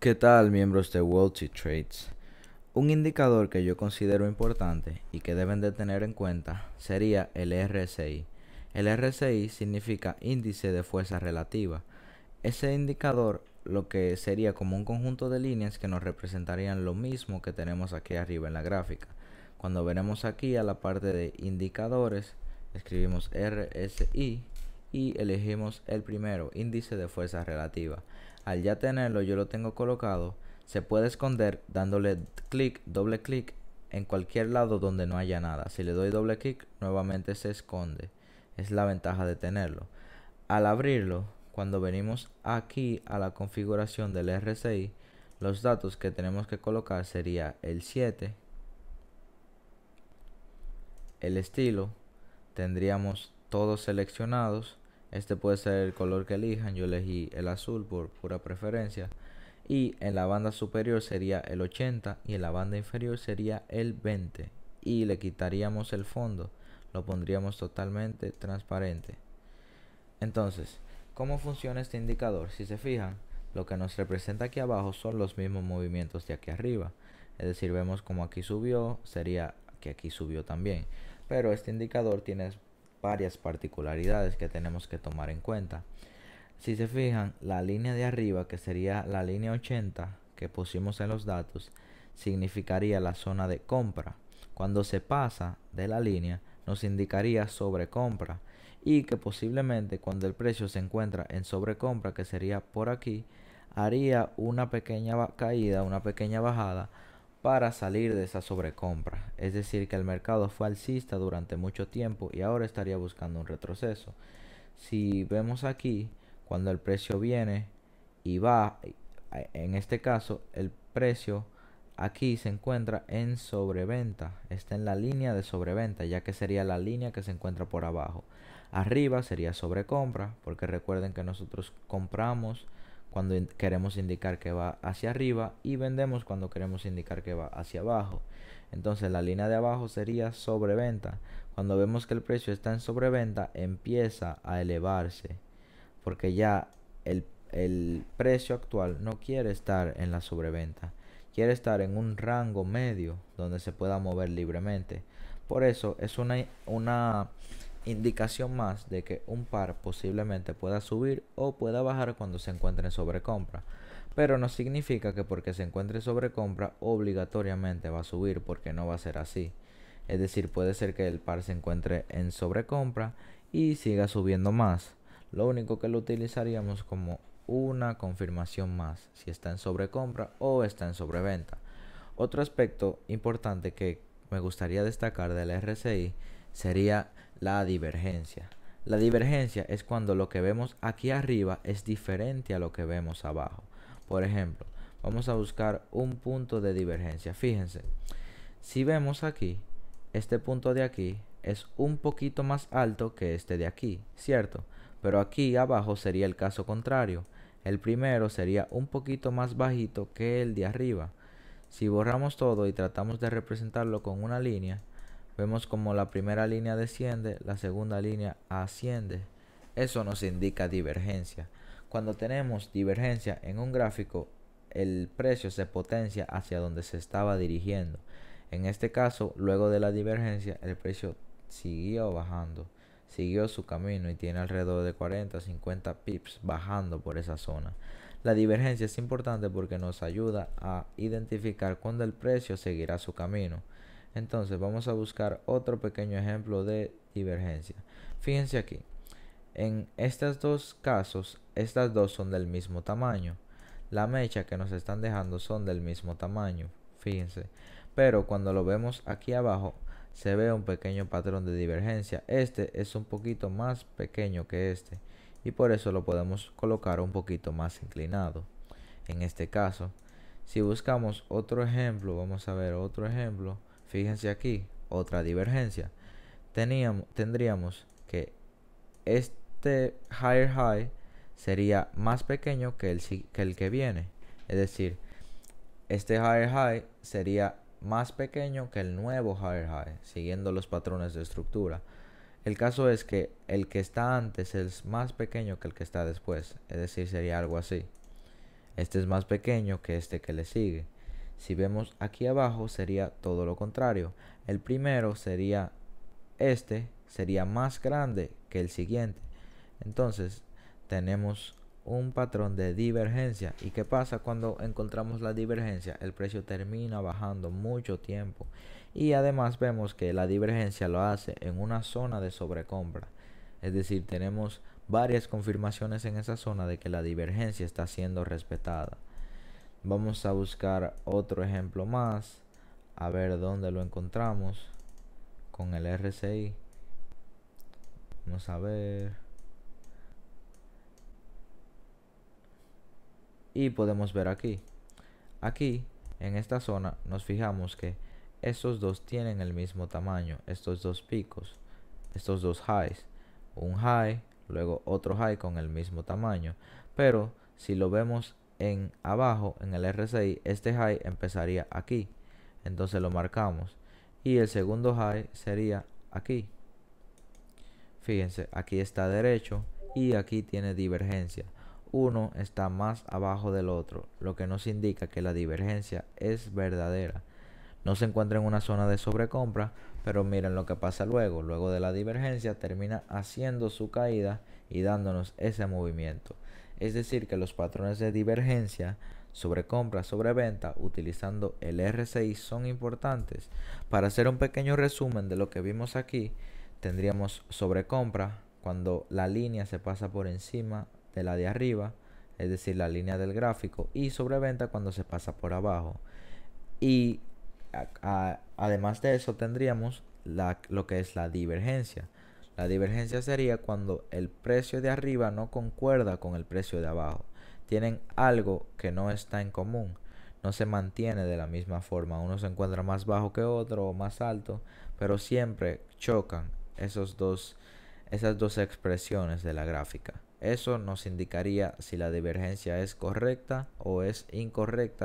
¿Qué tal, miembros de Wealthy Trades? Un indicador que yo considero importante y que deben de tener en cuenta sería el RSI. El RSI significa índice de fuerza relativa. Ese indicador lo que sería como un conjunto de líneas que nos representarían lo mismo que tenemos aquí arriba en la gráfica. Cuando veremos aquí a la parte de indicadores, escribimos RSI y elegimos el primero, índice de fuerza relativa. Al ya tenerlo, yo lo tengo colocado, se puede esconder dándole clic, doble clic en cualquier lado donde no haya nada. Si le doy doble clic, nuevamente se esconde. Es la ventaja de tenerlo. Al abrirlo, cuando venimos aquí a la configuración del RCI, los datos que tenemos que colocar sería el 7, el estilo, tendríamos todos seleccionados este puede ser el color que elijan, yo elegí el azul por pura preferencia. Y en la banda superior sería el 80 y en la banda inferior sería el 20. Y le quitaríamos el fondo, lo pondríamos totalmente transparente. Entonces, ¿cómo funciona este indicador? Si se fijan, lo que nos representa aquí abajo son los mismos movimientos de aquí arriba. Es decir, vemos como aquí subió, sería que aquí subió también. Pero este indicador tiene varias particularidades que tenemos que tomar en cuenta. Si se fijan, la línea de arriba, que sería la línea 80 que pusimos en los datos, significaría la zona de compra. Cuando se pasa de la línea, nos indicaría sobrecompra y que posiblemente cuando el precio se encuentra en sobrecompra, que sería por aquí, haría una pequeña caída, una pequeña bajada para salir de esa sobrecompra. Es decir, que el mercado fue alcista durante mucho tiempo y ahora estaría buscando un retroceso. Si vemos aquí, cuando el precio viene y va, eh, en este caso, el precio aquí se encuentra en sobreventa, está en la línea de sobreventa, ya que sería la línea que se encuentra por abajo. Arriba sería sobrecompra, porque recuerden que nosotros compramos cuando queremos indicar que va hacia arriba y vendemos cuando queremos indicar que va hacia abajo. Entonces la línea de abajo sería sobreventa. Cuando vemos que el precio está en sobreventa empieza a elevarse porque ya el, el precio actual no quiere estar en la sobreventa. Quiere estar en un rango medio donde se pueda mover libremente. Por eso es una, una indicación más de que un par posiblemente pueda subir o pueda bajar cuando se encuentre en sobrecompra. Pero no significa que porque se encuentre en sobrecompra obligatoriamente va a subir porque no va a ser así. Es decir, puede ser que el par se encuentre en sobrecompra y siga subiendo más. Lo único que lo utilizaríamos como una confirmación más si está en sobrecompra o está en sobreventa. Otro aspecto importante que me gustaría destacar del RSI sería la divergencia. La divergencia es cuando lo que vemos aquí arriba es diferente a lo que vemos abajo. Por ejemplo, vamos a buscar un punto de divergencia. Fíjense, si vemos aquí, este punto de aquí es un poquito más alto que este de aquí, ¿cierto? Pero aquí abajo sería el caso contrario. El primero sería un poquito más bajito que el de arriba. Si borramos todo y tratamos de representarlo con una línea, Vemos como la primera línea desciende, la segunda línea asciende. Eso nos indica divergencia. Cuando tenemos divergencia en un gráfico, el precio se potencia hacia donde se estaba dirigiendo. En este caso, luego de la divergencia, el precio siguió bajando, siguió su camino y tiene alrededor de 40 50 pips bajando por esa zona. La divergencia es importante porque nos ayuda a identificar cuándo el precio seguirá su camino. Entonces vamos a buscar otro pequeño ejemplo de divergencia. Fíjense aquí. En estos dos casos, estas dos son del mismo tamaño. La mecha que nos están dejando son del mismo tamaño. Fíjense. Pero cuando lo vemos aquí abajo, se ve un pequeño patrón de divergencia. Este es un poquito más pequeño que este. Y por eso lo podemos colocar un poquito más inclinado. En este caso, si buscamos otro ejemplo, vamos a ver otro ejemplo. Fíjense aquí, otra divergencia. tendríamos que este higher high sería más pequeño que el, que el que viene. Es decir, este higher high sería más pequeño que el nuevo higher high, siguiendo los patrones de estructura. El caso es que el que está antes es más pequeño que el que está después, es decir, sería algo así. Este es más pequeño que este que le sigue. Si vemos aquí abajo sería todo lo contrario. El primero sería este, sería más grande que el siguiente. Entonces tenemos un patrón de divergencia. ¿Y qué pasa cuando encontramos la divergencia? El precio termina bajando mucho tiempo. Y además vemos que la divergencia lo hace en una zona de sobrecompra. Es decir, tenemos varias confirmaciones en esa zona de que la divergencia está siendo respetada. Vamos a buscar otro ejemplo más. A ver dónde lo encontramos. Con el RCI. Vamos a ver. Y podemos ver aquí. Aquí, en esta zona, nos fijamos que estos dos tienen el mismo tamaño. Estos dos picos. Estos dos highs. Un high, luego otro high con el mismo tamaño. Pero si lo vemos en abajo en el RSI, este high empezaría aquí. Entonces lo marcamos. Y el segundo high sería aquí. Fíjense, aquí está derecho y aquí tiene divergencia. Uno está más abajo del otro, lo que nos indica que la divergencia es verdadera. No se encuentra en una zona de sobrecompra, pero miren lo que pasa luego. Luego de la divergencia termina haciendo su caída y dándonos ese movimiento es decir, que los patrones de divergencia sobre compra, sobre venta, utilizando el RSI son importantes. Para hacer un pequeño resumen de lo que vimos aquí, tendríamos sobre compra cuando la línea se pasa por encima de la de arriba, es decir, la línea del gráfico, y sobreventa cuando se pasa por abajo. Y además de eso tendríamos lo que es la divergencia la divergencia sería cuando el precio de arriba no concuerda con el precio de abajo. Tienen algo que no está en común. No se mantiene de la misma forma. Uno se encuentra más bajo que otro o más alto, pero siempre chocan esos dos, esas dos expresiones de la gráfica. Eso nos indicaría si la divergencia es correcta o es incorrecta.